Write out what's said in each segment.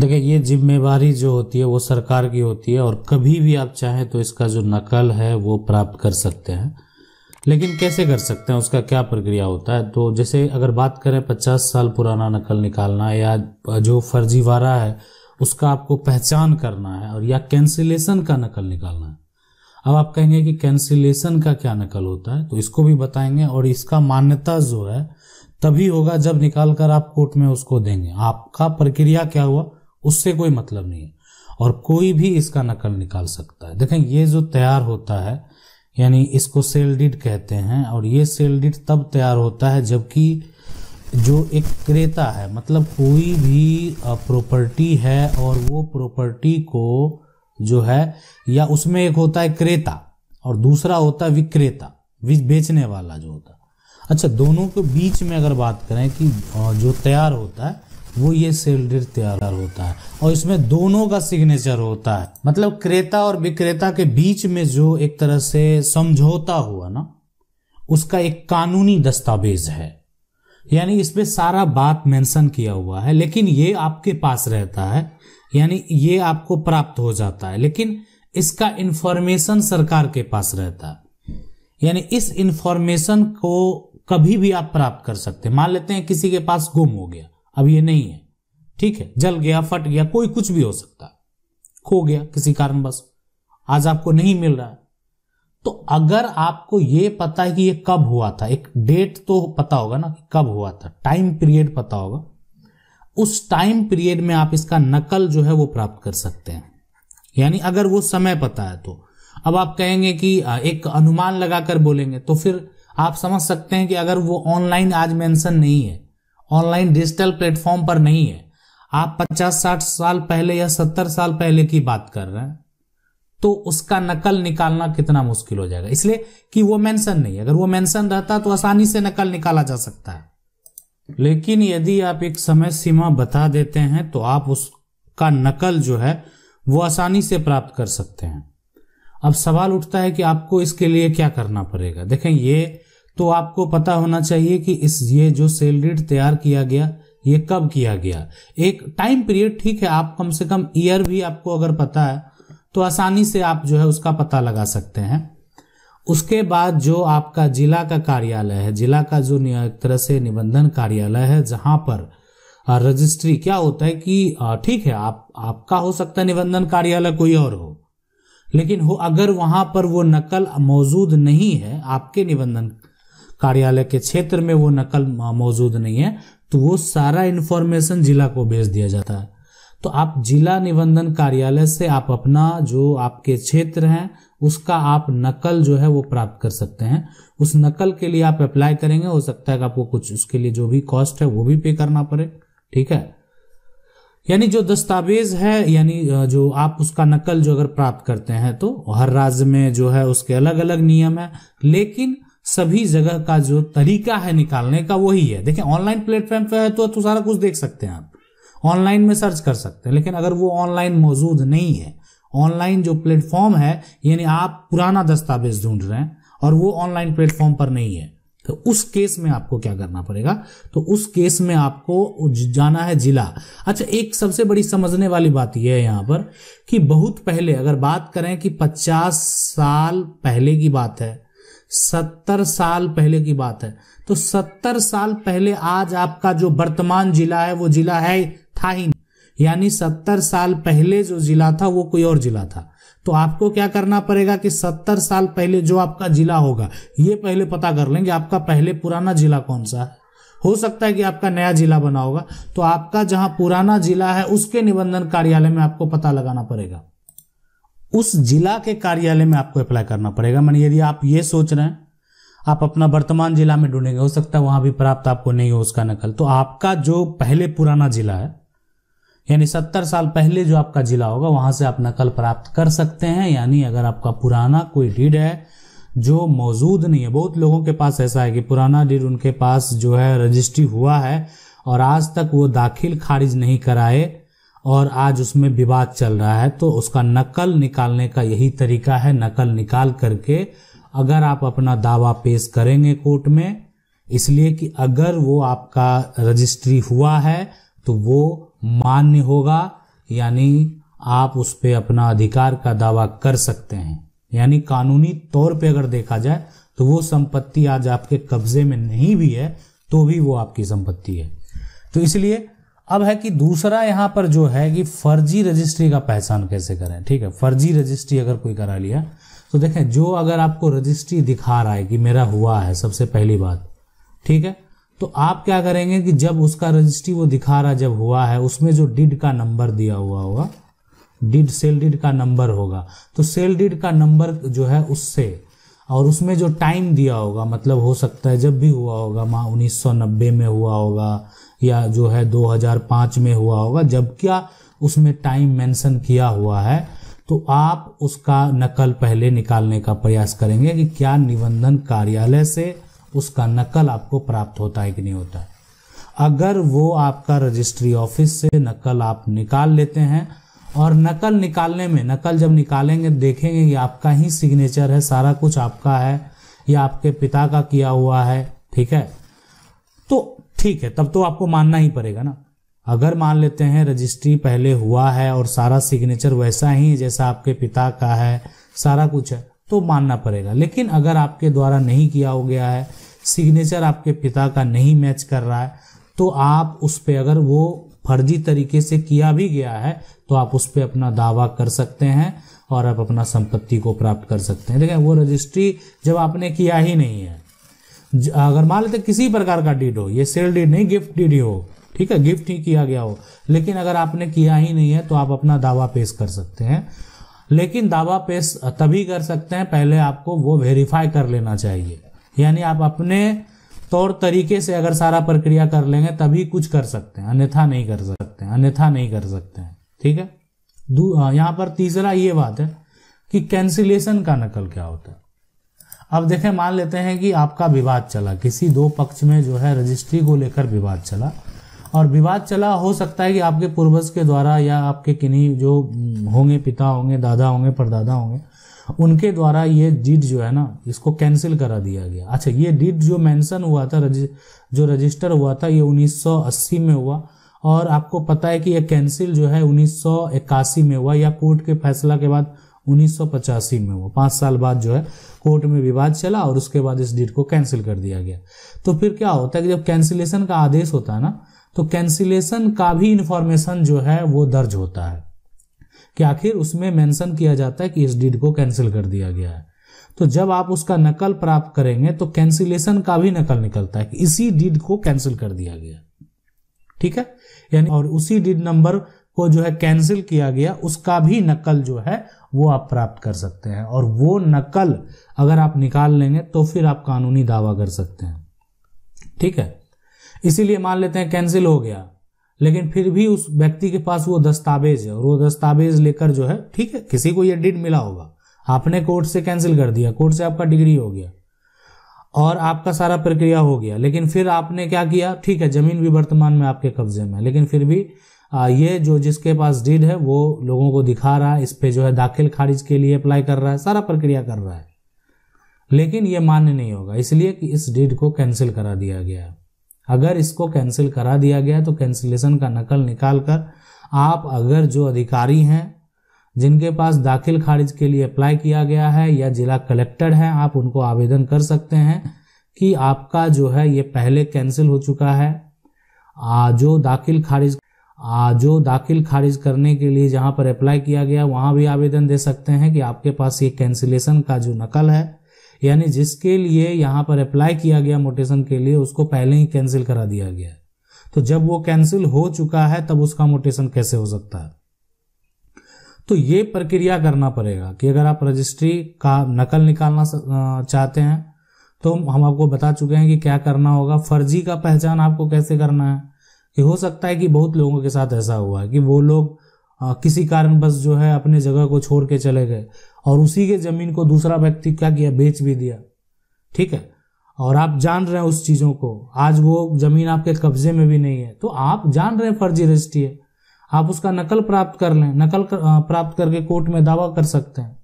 देखिए ये जिम्मेवारी जो होती है वो सरकार की होती है और कभी भी आप चाहें तो इसका जो नकल है वो प्राप्त कर सकते हैं लेकिन कैसे कर सकते हैं उसका क्या प्रक्रिया होता है तो जैसे अगर बात करें पचास साल पुराना नकल निकालना या जो फर्जीवाड़ा है उसका आपको पहचान करना है और या कैंसिलेशन का नकल निकालना है अब आप कहेंगे कि कैंसिलेशन का क्या नकल होता है तो इसको भी बताएंगे और इसका मान्यता जो है तभी होगा जब निकाल कर आप कोर्ट में उसको देंगे आपका प्रक्रिया क्या हुआ उससे कोई मतलब नहीं है और कोई भी इसका नकल निकाल सकता है देखें ये जो तैयार होता है यानी इसको सेल डिट कहते हैं और ये सेल डिट तब तैयार होता है जबकि जो एक क्रेता है मतलब कोई भी प्रॉपर्टी है और वो प्रॉपर्टी को जो है या उसमें एक होता है क्रेता और दूसरा होता है विक्रेता बेचने वाला जो होता है अच्छा दोनों के बीच में अगर बात करें कि जो तैयार होता है वो ये डीड तैयार होता है और इसमें दोनों का सिग्नेचर होता है मतलब क्रेता और विक्रेता के बीच में जो एक तरह से समझौता हुआ ना उसका एक कानूनी दस्तावेज है यानी इसमें सारा बात मेंशन किया हुआ है लेकिन ये आपके पास रहता है यानी ये आपको प्राप्त हो जाता है लेकिन इसका इंफॉर्मेशन सरकार के पास रहता है यानी इस इंफॉर्मेशन को कभी भी आप प्राप्त कर सकते हैं मान लेते हैं किसी के पास गुम हो गया अब ये नहीं है ठीक है जल गया फट गया कोई कुछ भी हो सकता है खो गया किसी कारण बस आज आपको नहीं मिल रहा है तो अगर आपको ये पता है कि ये कब हुआ था एक डेट तो पता होगा ना कि कब हुआ था टाइम पीरियड पता होगा उस टाइम पीरियड में आप इसका नकल जो है वो प्राप्त कर सकते हैं यानी अगर वो समय पता है तो अब आप कहेंगे कि एक अनुमान लगाकर बोलेंगे तो फिर आप समझ सकते हैं कि अगर वो ऑनलाइन आज मेंशन नहीं है ऑनलाइन डिजिटल प्लेटफॉर्म पर नहीं है आप 50-60 साल पहले या 70 साल पहले की बात कर रहे हैं तो उसका नकल निकालना कितना मुश्किल हो जाएगा इसलिए कि वो मेंशन नहीं है अगर वो मेंशन रहता तो आसानी से नकल निकाला जा सकता है लेकिन यदि आप एक समय सीमा बता देते हैं तो आप उसका नकल जो है वो आसानी से प्राप्त कर सकते हैं अब सवाल उठता है कि आपको इसके लिए क्या करना पड़ेगा देखें ये तो आपको पता होना चाहिए कि इस ये जो सेल रेट तैयार किया गया ये कब किया गया एक टाइम पीरियड ठीक है आप कम से कम ईयर भी आपको अगर पता है तो आसानी से आप जो है उसका पता लगा सकते हैं उसके बाद जो आपका जिला का कार्यालय है जिला का जो एक तरह से निबंधन कार्यालय है जहां पर रजिस्ट्री क्या होता है कि ठीक है आप आपका हो सकता है निबंधन कार्यालय कोई और हो लेकिन हो अगर वहां पर वो नकल मौजूद नहीं है आपके निबंधन कार्यालय के क्षेत्र में वो नकल मौजूद नहीं है तो वो सारा इन्फॉर्मेशन जिला को भेज दिया जाता है तो आप जिला निबंधन कार्यालय से आप अपना जो आपके क्षेत्र है उसका आप नकल जो है वो प्राप्त कर सकते हैं उस नकल के लिए आप अप्लाई करेंगे हो सकता है कि आपको कुछ उसके लिए जो भी कॉस्ट है वो भी पे करना पड़े ठीक है यानी जो दस्तावेज है यानी जो आप उसका नकल जो अगर प्राप्त करते हैं तो हर राज्य में जो है उसके अलग अलग नियम है लेकिन सभी जगह का जो तरीका है निकालने का वही है देखिए ऑनलाइन प्लेटफॉर्म पे है तो, तो सारा कुछ देख सकते हैं आप ऑनलाइन में सर्च कर सकते हैं लेकिन अगर वो ऑनलाइन मौजूद नहीं है ऑनलाइन जो प्लेटफॉर्म है यानी आप पुराना दस्तावेज ढूंढ रहे हैं और वो ऑनलाइन प्लेटफॉर्म पर नहीं है तो उस केस में आपको क्या करना पड़ेगा तो उस केस में आपको जाना है जिला अच्छा एक सबसे बड़ी समझने वाली बात यह है यहां पर कि बहुत पहले अगर बात करें कि 50 साल पहले की बात है सत्तर साल पहले की बात है तो सत्तर साल पहले आज आपका जो वर्तमान जिला है वो जिला है था ही यानी सत्तर साल पहले जो जिला था वो कोई और जिला था तो आपको क्या करना पड़ेगा कि सत्तर साल पहले जो आपका जिला होगा ये पहले पता कर लेंगे आपका पहले पुराना जिला कौन सा है हो सकता है कि आपका नया जिला बना होगा तो आपका जहां पुराना जिला है उसके निबंधन कार्यालय में आपको पता लगाना पड़ेगा उस जिला के कार्यालय में आपको अप्लाई करना पड़ेगा मानी यदि आप ये सोच रहे हैं आप अपना वर्तमान जिला में ढूंढेंगे हो सकता है वहां भी प्राप्त आपको नहीं हो उसका नकल तो आपका जो पहले पुराना जिला है यानी सत्तर साल पहले जो आपका जिला होगा वहां से आप नकल प्राप्त कर सकते हैं यानी अगर आपका पुराना कोई डीड है जो मौजूद नहीं है बहुत लोगों के पास ऐसा है कि पुराना डीड उनके पास जो है रजिस्ट्री हुआ है और आज तक वो दाखिल खारिज नहीं कराए और आज उसमें विवाद चल रहा है तो उसका नकल निकालने का यही तरीका है नकल निकाल करके अगर आप अपना दावा पेश करेंगे कोर्ट में इसलिए कि अगर वो आपका रजिस्ट्री हुआ है तो वो मान्य होगा यानी आप उस पर अपना अधिकार का दावा कर सकते हैं यानी कानूनी तौर पे अगर देखा जाए तो वो संपत्ति आज आपके कब्जे में नहीं भी है तो भी वो आपकी संपत्ति है तो इसलिए अब है कि दूसरा यहां पर जो है कि फर्जी रजिस्ट्री का पहचान कैसे करें ठीक है फर्जी रजिस्ट्री अगर कोई करा लिया तो देखें जो अगर आपको रजिस्ट्री दिखा रहा है कि मेरा हुआ है सबसे पहली बात ठीक है तो आप क्या करेंगे कि जब उसका रजिस्ट्री वो दिखा रहा जब हुआ है उसमें जो डिड का नंबर दिया हुआ होगा डिड सेल डिड का नंबर होगा तो सेल डिड का नंबर जो है उससे और उसमें जो टाइम दिया होगा मतलब हो सकता है जब भी हुआ होगा माँ उन्नीस में हुआ होगा या जो है 2005 में हुआ होगा जब क्या उसमें टाइम मेंशन किया हुआ है तो आप उसका नकल पहले निकालने का प्रयास करेंगे कि क्या निबंधन कार्यालय से उसका नकल आपको प्राप्त होता है कि नहीं होता है अगर वो आपका रजिस्ट्री ऑफिस से नकल आप निकाल लेते हैं और नकल निकालने में नकल जब निकालेंगे देखेंगे कि आपका ही सिग्नेचर है सारा कुछ आपका है या आपके पिता का किया हुआ है ठीक है तो ठीक है तब तो आपको मानना ही पड़ेगा ना अगर मान लेते हैं रजिस्ट्री पहले हुआ है और सारा सिग्नेचर वैसा ही जैसा आपके पिता का है सारा कुछ है तो मानना पड़ेगा लेकिन अगर आपके द्वारा नहीं किया हो गया है सिग्नेचर आपके पिता का नहीं मैच कर रहा है तो आप उस पर अगर वो फर्जी तरीके से किया भी गया है तो आप उस पर अपना दावा कर सकते हैं और आप अपना संपत्ति को प्राप्त कर सकते हैं लेकिन वो रजिस्ट्री जब आपने किया ही नहीं है अगर मान लेते किसी प्रकार का डीड हो ये सेल डीड नहीं गिफ्ट डीड हो ठीक है गिफ्ट ही किया गया हो लेकिन अगर आपने किया ही नहीं है तो आप अपना दावा पेश कर सकते हैं लेकिन दावा पेश तभी कर सकते हैं पहले आपको वो वेरीफाई कर लेना चाहिए यानी आप अपने तौर तरीके से अगर सारा प्रक्रिया कर लेंगे तभी कुछ कर सकते हैं अन्यथा नहीं कर सकते अन्यथा नहीं कर सकते हैं ठीक है यहां पर तीसरा ये बात है कि कैंसिलेशन का नकल क्या होता है अब देखें मान लेते हैं कि आपका विवाद चला किसी दो पक्ष में जो है रजिस्ट्री को लेकर विवाद चला और विवाद चला हो सकता है कि आपके पूर्वज के द्वारा या आपके किन्हीं जो हम्म, होंगे पिता होंगे दादा होंगे परदादा होंगे उनके द्वारा ये डीड जो है ना इसको कैंसिल करा दिया गया अच्छा ये डीड जो मेंशन हुआ था रजि, जो रजिस्टर हुआ था ये 1980 में हुआ और आपको पता है कि ये कैंसिल जो है 1981 में हुआ या कोर्ट के फैसला के बाद 1985 में वो पांच साल बाद जो है कोर्ट में विवाद चला और उसके बाद इस डीड को कैंसिल कर दिया गया तो फिर क्या होता है कि जब कैंसिलेशन का आदेश होता है ना तो कैंसिलेशन का भी इंफॉर्मेशन जो है वो दर्ज होता है कि आखिर उसमें मेंशन किया जाता है कि इस डीड को कैंसिल कर दिया गया है तो जब आप उसका नकल प्राप्त करेंगे तो कैंसिलेशन का भी नकल निकलता है कि इसी डीड को कैंसिल कर दिया गया ठीक है यानी और उसी डीड नंबर को जो है कैंसिल किया गया उसका भी नकल जो है वो आप प्राप्त कर सकते हैं और वो नकल अगर आप निकाल लेंगे तो फिर आप कानूनी दावा कर सकते हैं ठीक है इसीलिए मान लेते हैं कैंसिल हो गया लेकिन फिर भी उस व्यक्ति के पास वो दस्तावेज है और वो दस्तावेज लेकर जो है ठीक है किसी को ये डिड मिला होगा आपने कोर्ट से कैंसिल कर दिया कोर्ट से आपका डिग्री हो गया और आपका सारा प्रक्रिया हो गया लेकिन फिर आपने क्या किया ठीक है ज़मीन भी वर्तमान में आपके कब्जे में है लेकिन फिर भी ये जो जिसके पास डीड है वो लोगों को दिखा रहा है इस पर जो है दाखिल खारिज के लिए अप्लाई कर रहा है सारा प्रक्रिया कर रहा है लेकिन ये मान्य नहीं होगा इसलिए कि इस डीड को कैंसिल करा दिया गया है अगर इसको कैंसिल करा दिया गया तो कैंसिलेशन का नकल निकाल कर आप अगर जो अधिकारी हैं जिनके पास दाखिल खारिज के लिए अप्लाई किया गया है या जिला कलेक्टर हैं आप उनको आवेदन कर सकते हैं कि आपका जो है ये पहले कैंसिल हो चुका है आ, जो दाखिल खारिज आ, जो दाखिल खारिज करने के लिए जहाँ पर अप्लाई किया गया वहां भी आवेदन दे सकते हैं कि आपके पास ये कैंसिलेशन का जो नकल है यानी जिसके लिए यहाँ पर अप्लाई किया गया मोटेशन के लिए उसको पहले ही कैंसिल करा दिया गया तो जब वो कैंसिल हो चुका है तब उसका मोटेशन कैसे हो सकता है तो ये प्रक्रिया करना पड़ेगा कि अगर आप रजिस्ट्री का नकल निकालना चाहते हैं तो हम आपको बता चुके हैं कि क्या करना होगा फर्जी का पहचान आपको कैसे करना है कि हो सकता है कि बहुत लोगों के साथ ऐसा हुआ है कि वो लोग किसी कारण बस जो है अपने जगह को छोड़ के चले गए और उसी के ज़मीन को दूसरा व्यक्ति क्या किया बेच भी दिया ठीक है और आप जान रहे हैं उस चीज़ों को आज वो ज़मीन आपके कब्जे में भी नहीं है तो आप जान रहे हैं फर्जी रजिस्ट्री है आप उसका नकल प्राप्त कर लें नकल कर, प्राप्त करके कोर्ट में दावा कर सकते हैं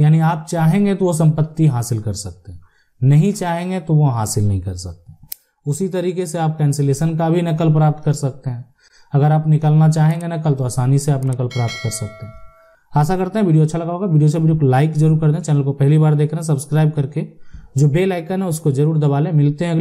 यानी आप चाहेंगे तो वो संपत्ति हासिल कर सकते हैं नहीं चाहेंगे तो वो हासिल नहीं कर सकते उसी तरीके से आप कैंसिलेशन का भी नकल प्राप्त कर सकते हैं अगर आप निकलना चाहेंगे नकल तो आसानी से आप नकल प्राप्त कर सकते हैं आशा करते हैं वीडियो अच्छा लगा होगा वीडियो से वीडियो को लाइक जरूर कर दें चैनल को पहली बार देख रहे हैं सब्सक्राइब करके जो बेल आइकन है उसको जरूर दबा लें मिलते हैं अगले